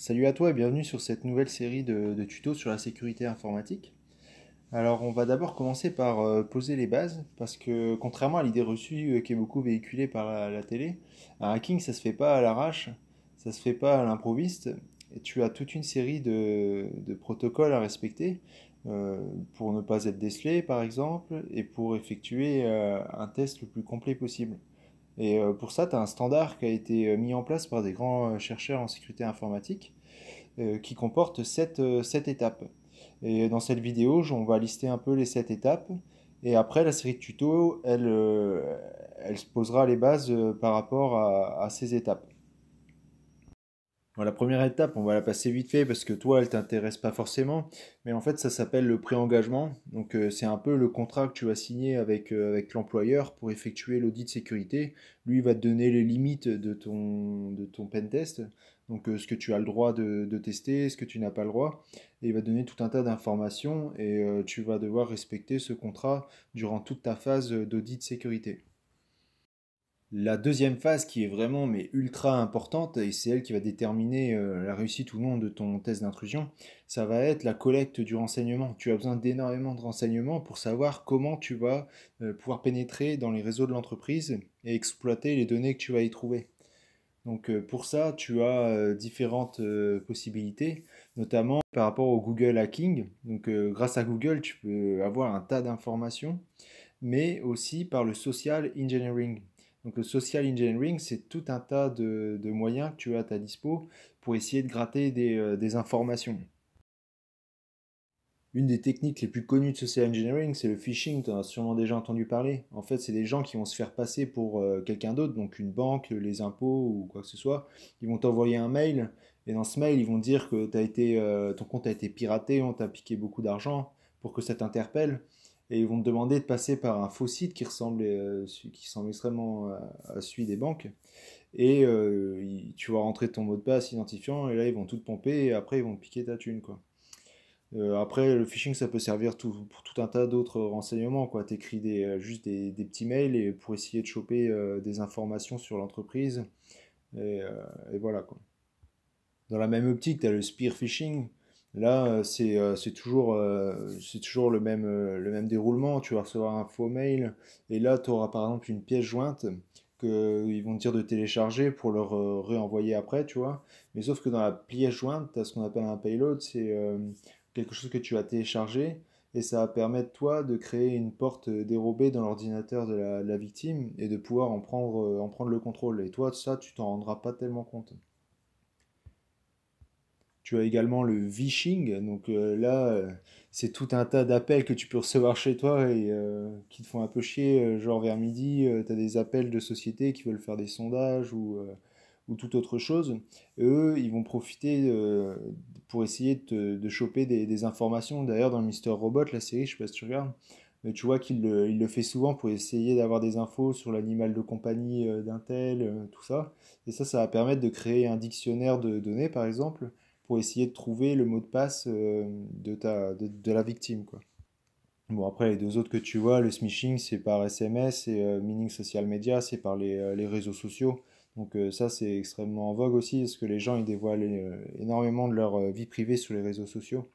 Salut à toi et bienvenue sur cette nouvelle série de, tutos sur la sécurité informatique. Alors on va d'abord commencer par euh, poser les bases parce que contrairement à l'idée reçue qui est beaucoup véhiculée par la, télé, un hacking ça se fait pas à l'arrache, ça se fait pas à l'improviste. Tu as toute une série de, protocoles à respecter euh, pour ne pas être décelé par exemple et pour effectuer euh, un test le plus complet possible. Et pour ça, tu as un standard qui a été mis en place par des grands chercheurs en sécurité informatique euh, qui comporte 7 euh, étapes. Et dans cette vidéo, on va lister un peu les sept étapes. Et après, la série de tutos, elle, euh, elle se posera les bases par rapport à ces étapes la première étape, on va la passer vite fait parce que toi, elle t'intéresse pas forcément. Mais en fait, ça s'appelle le pré-engagement. Donc, euh, c'est un peu le contrat que tu vas signer avec, euh, avec l'employeur pour effectuer l'audit de sécurité. Lui, il va te donner les limites de ton, de ton pentest. Donc, euh, ce que tu as le droit de, de tester, ce que tu n'as pas le droit. Et il va donner tout un tas d'informations et tu vas devoir respecter ce contrat durant toute ta phase d'audit de sécurité la deuxième phase qui est vraiment mais ultra importante et c'est elle qui va déterminer euh, la réussite ou non de ton test d'intrusion, ça va être la collecte du renseignement. Tu as besoin d'énormément de renseignements pour savoir comment tu vas euh, pouvoir pénétrer dans les réseaux de l'entreprise et exploiter les données que tu vas y trouver. Donc euh, pour ça, tu as différentes possibilités, notamment par rapport au Google Hacking. Donc grâce à Google, tu peux avoir un tas d'informations, mais aussi par le social engineering. Donc le social engineering, c'est tout un tas de, moyens que tu as à ta dispo pour essayer de gratter euh, des, informations. Une des techniques les plus connues de social engineering, c'est le phishing, tu en as sûrement déjà entendu parler. En fait, c'est des gens qui vont se faire passer pour euh, quelqu'un d'autre, donc une banque, les impôts ou quoi que ce soit. Ils vont t'envoyer un mail et dans ce mail, ils vont dire que euh, ton compte a été piraté, on t'a piqué beaucoup d'argent pour que ça t'interpelle et ils vont te demander de passer par un faux site qui ressemble, euh, qui extrêmement euh, à, celui des banques. Et euh, tu vas rentrer ton mot de passe, identifiant, et là ils vont tout pomper et après ils vont piquer ta thune. Quoi. après, le phishing ça peut servir tout, pour tout un tas d'autres renseignements. Tu écris des, juste des, des, petits mails et pour essayer de choper des informations sur l'entreprise. Et, voilà. Quoi. Dans la même optique, tu as le spear phishing Là, euh, euh, c'est toujours, euh, le, même, déroulement. Tu vas recevoir un faux mail et là, tu auras par exemple une pièce jointe qu'ils vont te dire de télécharger pour leur réenvoyer après, tu vois. Mais sauf que dans la pièce jointe, tu as ce qu'on appelle un payload, c'est quelque chose que tu as téléchargé et ça va permettre toi de créer une porte dérobée dans l'ordinateur de, la, victime et de pouvoir en prendre, le contrôle. Et toi, ça, tu t'en rendras pas tellement compte. Tu as également le vishing. Donc euh, là, euh, c'est tout un tas d'appels que tu peux recevoir chez toi et euh, qui te font un peu chier. Genre vers midi, tu as des appels de sociétés qui veulent faire des sondages ou, ou toute autre chose. eux, ils vont profiter pour essayer de, de choper des, informations. D'ailleurs, dans Mister Robot, la série, je sais pas si tu regardes, mais tu vois qu'il le, le, fait souvent pour essayer d'avoir des infos sur l'animal de compagnie d'un tel, tout ça. Et ça, ça va permettre de créer un dictionnaire de données, par exemple, pour essayer de trouver le mot de passe euh, de, la victime. Quoi. Bon, après, les deux autres que tu vois, le smishing, c'est par SMS et euh, mining social media, c'est par les, euh, réseaux sociaux. Donc, ça, c'est extrêmement en vogue aussi, parce que les gens, ils dévoilent énormément de leur vie privée sur les réseaux sociaux.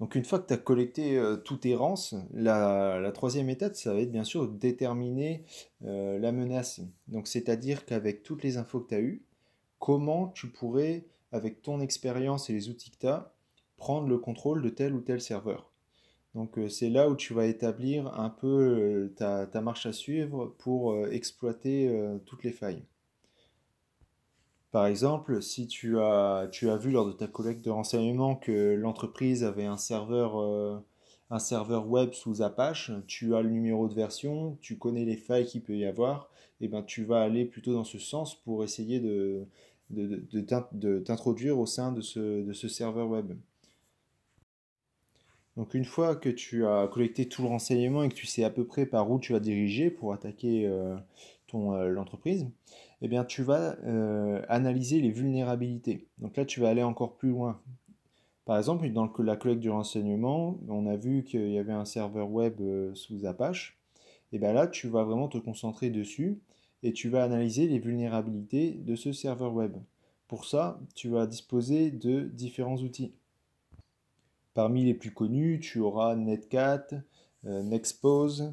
Donc, une fois que tu as collecté toute errance, la, la, troisième étape, ça va être bien sûr de déterminer la menace. Donc, c'est-à-dire qu'avec toutes les infos que tu as eues, comment tu pourrais avec ton expérience et les outils que tu as, prendre le contrôle de tel ou tel serveur. Donc euh, c'est là où tu vas établir un peu euh, ta, marche à suivre pour euh, exploiter toutes les failles. Par exemple, si tu as, vu lors de ta collecte de renseignements que l'entreprise avait un serveur, un serveur web sous Apache, tu as le numéro de version, tu connais les failles qu'il peut y avoir, et eh ben tu vas aller plutôt dans ce sens pour essayer de, de, t'introduire au sein de ce, serveur web. Donc une fois que tu as collecté tout le renseignement et que tu sais à peu près par où tu vas diriger pour attaquer euh, euh, l'entreprise, eh bien tu vas euh, analyser les vulnérabilités. Donc là tu vas aller encore plus loin. Par exemple, dans la collecte du renseignement, on a vu qu'il y avait un serveur web sous Apache. Et eh bien là tu vas vraiment te concentrer dessus et tu vas analyser les vulnérabilités de ce serveur web. Pour ça, tu vas disposer de différents outils. Parmi les plus connus, tu auras Netcat, euh, Nexpose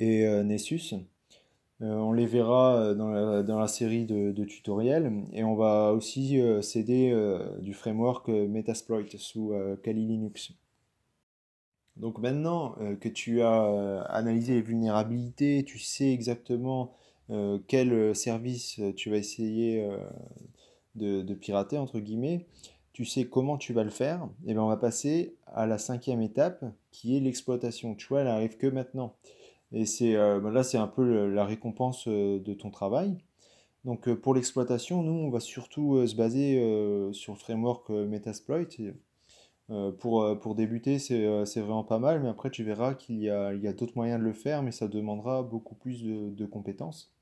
et euh, Nessus. Euh, on les verra dans la, série de, tutoriels et on va aussi s'aider du framework Metasploit sous Kali Linux. Donc maintenant que tu as analysé les vulnérabilités, tu sais exactement euh, quel euh, service euh, tu vas essayer de, pirater, entre guillemets, tu sais comment tu vas le faire, et eh bien on va passer à la cinquième étape qui est l'exploitation. Tu vois, elle n'arrive que maintenant. Et ben là, c'est un peu la récompense de ton travail. Donc pour l'exploitation, nous, on va surtout se baser sur le framework Metasploit. pour, pour, débuter, c'est, vraiment pas mal, mais après, tu verras qu'il y a, a, d'autres moyens de le faire, mais ça demandera beaucoup plus de compétences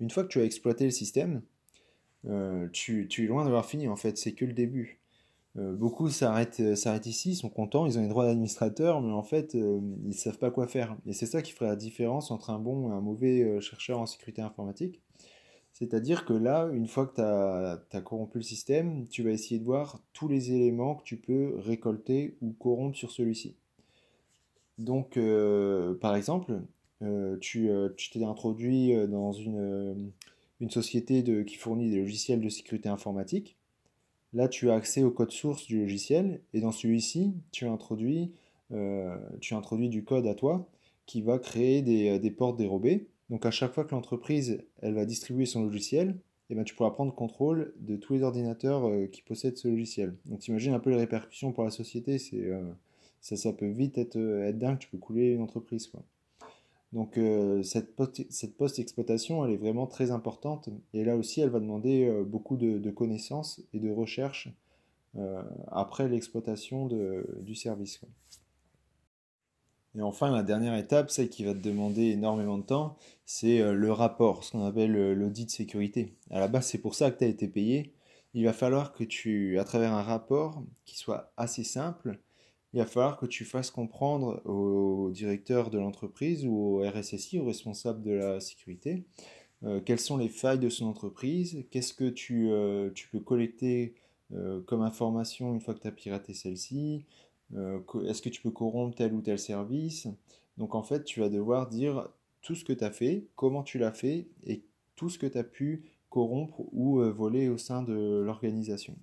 une fois que tu as exploité le système, euh, tu, es loin d'avoir fini en fait, c'est que le début. Euh, beaucoup euh, s'arrêtent, ici, ils sont contents, ils ont les droits d'administrateur, mais en fait, ils ne savent pas quoi faire. Et c'est ça qui ferait la différence entre un bon et un mauvais chercheur en sécurité informatique. C'est-à-dire que là, une fois que tu as, corrompu le système, tu vas essayer de voir tous les éléments que tu peux récolter ou corrompre sur celui-ci. Donc, par exemple, euh, euh, tu t'es introduit euh, dans une, société qui fournit des logiciels de sécurité informatique. Là, tu as accès au code source du logiciel et dans celui-ci, tu introduis, tu introduis du code à toi qui va créer des, portes dérobées. Donc à chaque fois que l'entreprise elle va distribuer son logiciel, eh ben, tu pourras prendre contrôle de tous les ordinateurs qui possèdent ce logiciel. Donc imagines un peu les répercussions pour la société, ça, ça peut vite être, être dingue, tu peux couler une entreprise. Quoi. Donc euh, cette, post-exploitation, elle est vraiment très importante. Et là aussi, elle va demander euh, beaucoup de, connaissances et de recherches euh, après l'exploitation du service. Et enfin, la dernière étape, celle qui va te demander énormément de temps, c'est le rapport, ce qu'on appelle l'audit de sécurité. À la base, c'est pour ça que tu as été payé. Il va falloir que tu, à travers un rapport qui soit assez simple, il va falloir que tu fasses comprendre au directeur de l'entreprise ou au RSSI, au responsable de la sécurité, euh, quelles sont les failles de son entreprise, qu'est-ce que tu, euh, peux collecter euh, comme information une fois que tu as piraté celle-ci, est-ce que tu peux corrompre tel ou tel service. Donc en fait, tu vas devoir dire tout ce que tu as fait, comment tu l'as fait et tout ce que tu as pu corrompre ou voler au sein de l'organisation.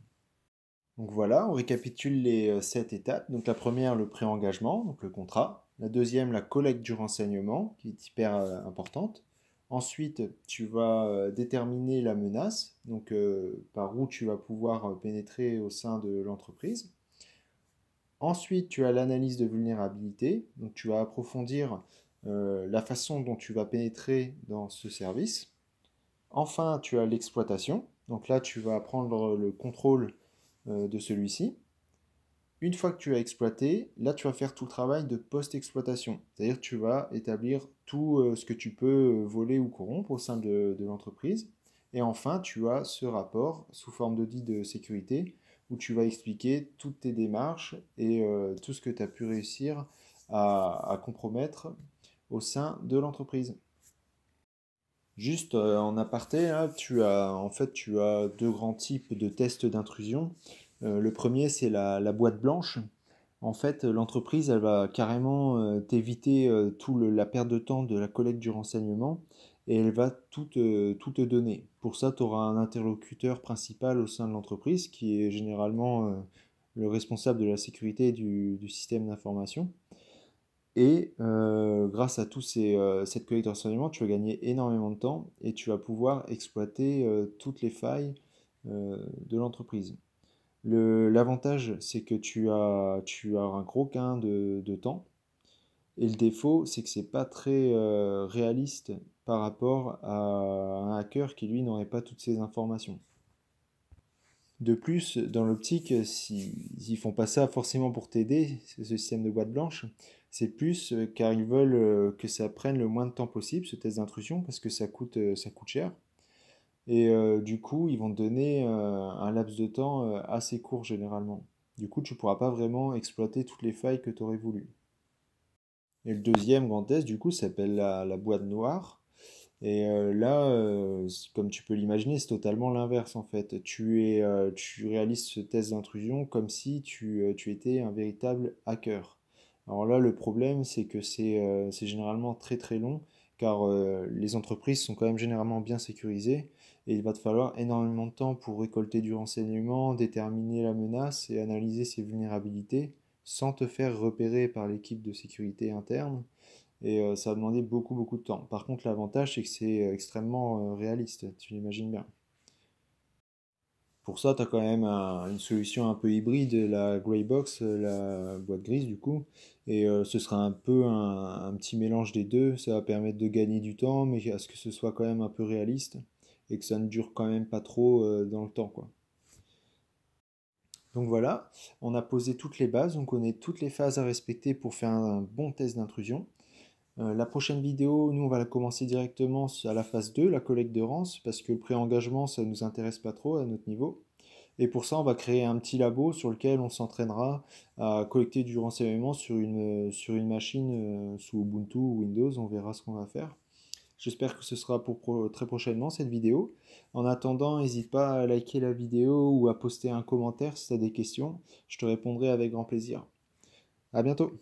Donc voilà, on récapitule les euh, sept étapes. Donc la première, le pré-engagement, donc le contrat. La deuxième, la collecte du renseignement, qui est hyper euh, importante. Ensuite, tu vas euh, déterminer la menace, donc par où tu vas pouvoir pénétrer au sein de l'entreprise. Ensuite, tu as l'analyse de vulnérabilité, donc tu vas approfondir la façon dont tu vas pénétrer dans ce service. Enfin, tu as l'exploitation, donc là tu vas prendre le contrôle euh, de celui-ci. Une fois que tu as exploité, là tu vas faire tout le travail de post-exploitation. C'est-à-dire tu vas établir tout euh, ce que tu peux euh, voler ou corrompre au sein de, l'entreprise. Et enfin, tu as ce rapport sous forme d'audit de sécurité où tu vas expliquer toutes tes démarches et tout ce que tu as pu réussir à compromettre au sein de l'entreprise. Juste euh, en aparté, hein, tu as en fait tu as deux grands types de tests d'intrusion. Euh, le premier c'est la, boîte blanche. En fait, l'entreprise elle va carrément euh, t'éviter tout la perte de temps de la collecte du renseignement et elle va tout, tout te donner. Pour ça, tu auras un interlocuteur principal au sein de l'entreprise qui est généralement le responsable de la sécurité du système d'information. Et euh, grâce à tous ces euh, cette collecte renseignements, tu vas gagner énormément de temps et tu vas pouvoir exploiter euh, toutes les failles de l'entreprise. L'avantage, c'est que tu as, un gros gain de, temps. Et le défaut, c'est que ce n'est pas très réaliste par rapport à un hacker qui, lui, n'aurait pas toutes ces informations. De plus, dans l'optique, euh, s'ils ne font pas ça forcément pour t'aider, ce système de boîte blanche, c'est plus euh, car ils veulent euh, que ça prenne le moins de temps possible, ce test d'intrusion, parce que ça coûte, ça coûte cher. Et du coup, ils vont te donner un laps de temps assez court généralement. Du coup, tu ne pourras pas vraiment exploiter toutes les failles que tu aurais voulu. Et le deuxième grand test, du coup, s'appelle la, boîte noire. Et euh, là, euh, comme tu peux l'imaginer, c'est totalement l'inverse en fait. Tu, es, euh, tu réalises ce test d'intrusion comme si tu, étais un véritable hacker. Alors là, le problème, c'est que c'est généralement très très long car les entreprises sont quand même généralement bien sécurisées et il va te falloir énormément de temps pour récolter du renseignement, déterminer la menace et analyser ses vulnérabilités sans te faire repérer par l'équipe de sécurité interne et euh, ça a demandé beaucoup beaucoup de temps. Par contre, l'avantage c'est que c'est euh, extrêmement euh, réaliste, tu l'imagines bien. Pour ça, tu as quand même une solution un peu hybride, la grey box, la boîte grise du coup, et ce sera un peu un, petit mélange des deux, ça va permettre de gagner du temps, mais à ce que ce soit quand même un peu réaliste, et que ça ne dure quand même pas trop dans le temps. Donc voilà, on a posé toutes les bases, on connaît toutes les phases à respecter pour faire un bon test d'intrusion. Euh, la prochaine vidéo, nous, on va la commencer directement à la phase 2, la collecte de rance, parce que le pré-engagement, ça ne nous intéresse pas trop à notre niveau. Et pour ça, on va créer un petit labo sur lequel on s'entraînera à collecter du renseignement sur une, machine euh, sous Ubuntu ou Windows. On verra ce qu'on va faire. J'espère que ce sera pour très prochainement cette vidéo. En attendant, n'hésite pas à liker la vidéo ou à poster un commentaire si tu as des questions. Je te répondrai avec grand plaisir. À bientôt